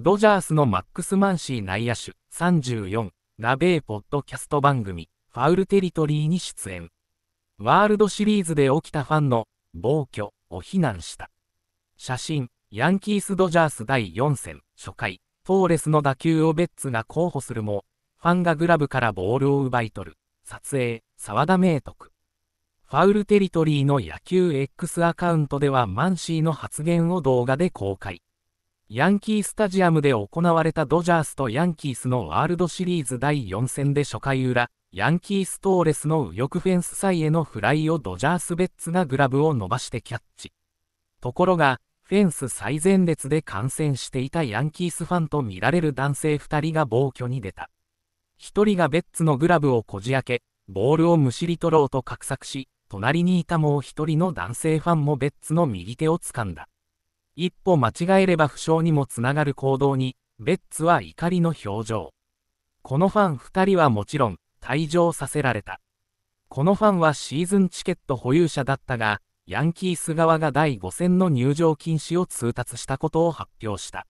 ドジャースのマックス・マンシー内野手34ラベーポッドキャスト番組ファウルテリトリーに出演。ワールドシリーズで起きたファンの暴挙を非難した。写真、ヤンキース・ドジャース第4戦初回、トーレスの打球をベッツが候補するも、ファンがグラブからボールを奪い取る。撮影、沢田明徳。ファウルテリトリーの野球 X アカウントではマンシーの発言を動画で公開。ヤンキースタジアムで行われたドジャースとヤンキースのワールドシリーズ第4戦で初回裏、ヤンキーストーレスの右翼フェンス際へのフライをドジャースベッツがグラブを伸ばしてキャッチ。ところが、フェンス最前列で観戦していたヤンキースファンと見られる男性2人が暴挙に出た。1人がベッツのグラブをこじ開け、ボールをむしり取ろうと画策し、隣にいたもう1人の男性ファンもベッツの右手を掴んだ。一歩間違えれば負傷にもつながる行動に、ベッツは怒りの表情。このファン2人はもちろん、退場させられた。このファンはシーズンチケット保有者だったが、ヤンキース側が第5戦の入場禁止を通達したことを発表した。